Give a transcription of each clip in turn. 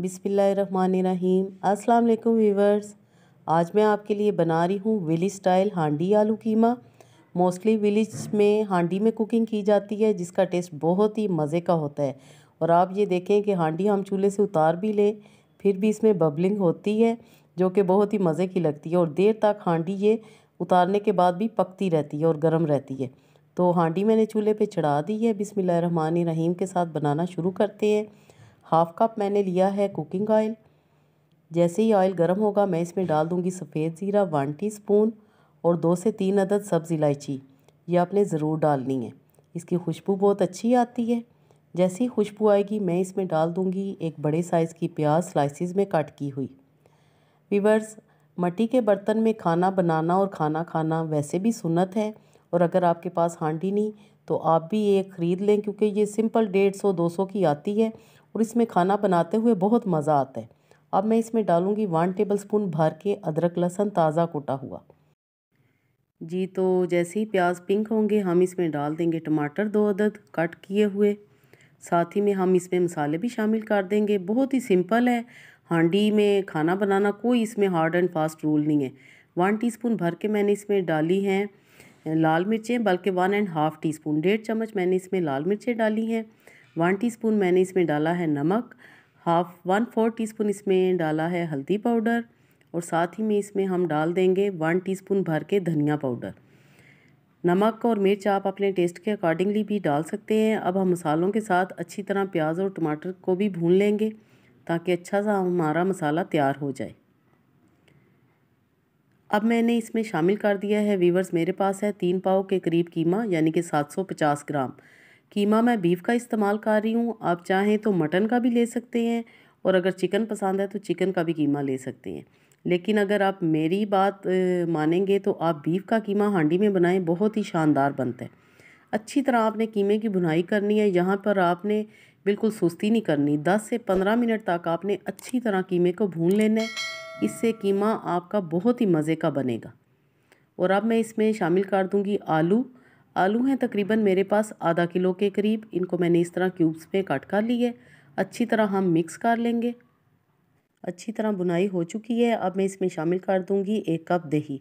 बिसमीम अस्सलाम वालेकुम वीवर्स आज मैं आपके लिए बना रही हूँ विलेज स्टाइल हांडी आलू कीमा मोस्टली विलेज में हांडी में कुकिंग की जाती है जिसका टेस्ट बहुत ही मज़े का होता है और आप ये देखें कि हांडी हम चूल्हे से उतार भी लें फिर भी इसमें बबलिंग होती है जो कि बहुत ही मज़े की लगती है और देर तक हांडी ये उतारने के बाद भी पकती रहती है और गर्म रहती है तो हांडी मैंने चूल्हे पे चढ़ा दी है बिसमीम के साथ बनाना शुरू करते हैं हाफ़ कप मैंने लिया है कुकिंग ऑयल जैसे ही ऑयल गर्म होगा मैं इसमें डाल दूँगी सफ़ेद ज़ीरा वन टीस्पून और दो से तीन अदद सब्ज़ इलायची ये आपने ज़रूर डालनी है इसकी खुशबू बहुत अच्छी आती है जैसी खुशबू आएगी मैं इसमें डाल दूंगी एक बड़े साइज़ की प्याज स्लाइसिस में काट की हुई वीवर्स मट्टी के बर्तन में खाना बनाना और खाना खाना वैसे भी सुनत है और अगर आपके पास हांडी नहीं तो आप भी ये ख़रीद लें क्योंकि ये सिंपल डेढ़ सौ दो सौ की आती है और इसमें खाना बनाते हुए बहुत मज़ा आता है अब मैं इसमें डालूँगी वन टेबल स्पून भर के अदरक लहसुन ताज़ा कूटा हुआ जी तो जैसे ही प्याज पिंक होंगे हम इसमें डाल देंगे टमाटर दो अदद कट किए हुए साथ ही में हम इसमें मसाले भी शामिल कर देंगे बहुत ही सिंपल है हांडी में खाना बनाना कोई इसमें हार्ड एंड फास्ट रूल नहीं है वन टी भर के मैंने इसमें डाली हैं लाल मिर्चें बल्कि one and half teaspoon डेढ़ चम्मच मैंने इसमें लाल मिर्चें डाली हैं वन टीस्पून मैंने इसमें डाला है नमक हाफ वन फोर टीस्पून इसमें डाला है हल्दी पाउडर और साथ ही में इसमें हम डाल देंगे वन टीस्पून भर के धनिया पाउडर नमक और मिर्च आप अपने टेस्ट के अकॉर्डिंगली भी डाल सकते हैं अब हम मसालों के साथ अच्छी तरह प्याज और टमाटर को भी भून लेंगे ताकि अच्छा सा हमारा मसाला तैयार हो जाए अब मैंने इसमें शामिल कर दिया है वीवर्स मेरे पास है तीन पाव के करीब कीमा यानी कि 750 ग्राम कीमा मैं बीफ़ का इस्तेमाल कर रही हूँ आप चाहें तो मटन का भी ले सकते हैं और अगर चिकन पसंद है तो चिकन का भी कीमा ले सकते हैं लेकिन अगर आप मेरी बात मानेंगे तो आप बीफ़ का कीमा हांडी में बनाएं बहुत ही शानदार बनता है अच्छी तरह आपने कीमे की बुनाई करनी है यहाँ पर आपने बिल्कुल सुस्ती नहीं करनी दस से पंद्रह मिनट तक आपने अच्छी तरह कीमे को भून लेना है इससे कीमा आपका बहुत ही मज़े का बनेगा और अब मैं इसमें शामिल कर दूँगी आलू आलू हैं तकरीबन मेरे पास आधा किलो के करीब इनको मैंने इस तरह क्यूब्स में कट कर लिए अच्छी तरह हम मिक्स कर लेंगे अच्छी तरह बुनाई हो चुकी है अब मैं इसमें शामिल कर दूंगी एक कप दही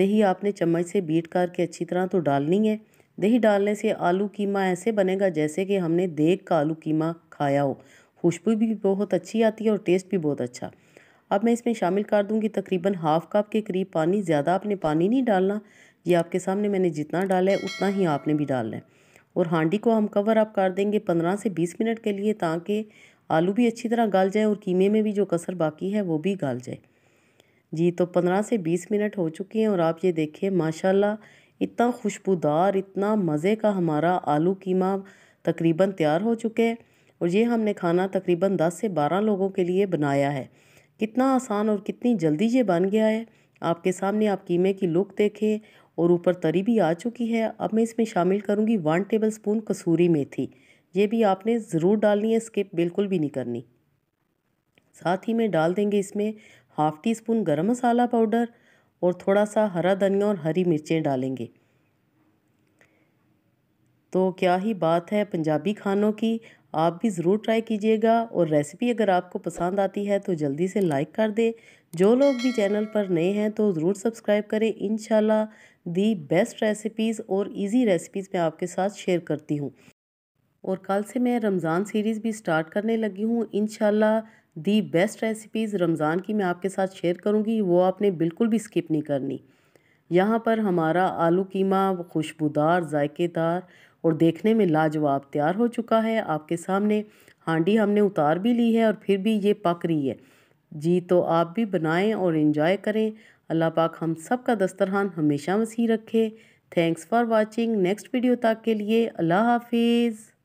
दही आपने चम्मच से बीट करके अच्छी तरह तो डालनी है दही डालने से आलू कीमा ऐसे बनेगा जैसे कि हमने देख का आलू कीमा खाया हो खुशबू भी बहुत अच्छी आती है और टेस्ट भी बहुत अच्छा अब मैं इसमें शामिल कर दूंगी तकरीबन हाफ़ कप के करीब पानी ज़्यादा आपने पानी नहीं डालना ये आपके सामने मैंने जितना डाला है उतना ही आपने भी डालना है और हांडी को हम कवर अप कर देंगे पंद्रह से बीस मिनट के लिए ताकि आलू भी अच्छी तरह गल जाए और कीमे में भी जो कसर बाकी है वो भी गल जाए जी तो पंद्रह से बीस मिनट हो चुके हैं और आप ये देखें माशाल्लाह इतना खुशबूदार इतना मज़े का हमारा आलू कीमा तकरीबन तैयार हो चुके हैं और ये हमने खाना तकरीबन दस से बारह लोगों के लिए बनाया है कितना आसान और कितनी जल्दी ये बन गया है आपके सामने आप कीमे की लुक देखें और ऊपर तरी भी आ चुकी है अब मैं इसमें शामिल करूँगी वन टेबल स्पून कसूरी मेथी ये भी आपने ज़रूर डालनी है स्किप बिल्कुल भी नहीं करनी साथ ही में डाल देंगे इसमें हाफ़ टी स्पून गर्म मसाला पाउडर और थोड़ा सा हरा धनिया और हरी मिर्चें डालेंगे तो क्या ही बात है पंजाबी खानों की आप भी ज़रूर ट्राई कीजिएगा और रेसिपी अगर आपको पसंद आती है तो जल्दी से लाइक कर दें जो लोग भी चैनल पर नए हैं तो ज़रूर सब्सक्राइब करें इन दी बेस्ट रेसिपीज़ और इजी रेसिपीज़ मैं आपके साथ शेयर करती हूँ और कल से मैं रमज़ान सीरीज़ भी स्टार्ट करने लगी हूँ in the best recipes Ramzan की मैं आपके साथ शेयर करूँगी वो आपने बिल्कुल भी स्किप नहीं करनी यहाँ पर हमारा आलू कीमा खुशबूदार जायकेदार और देखने में लाजवाब तैयार हो चुका है आपके सामने हांडी हमने उतार भी ली है और फिर भी ये पक रही है जी तो आप भी बनाएं और इन्जॉय करें अल्लाह पाक हम सब का दस्तरहान हमेशा वसी रखे thanks for watching next video तक के लिए अल्लाह हाफिज़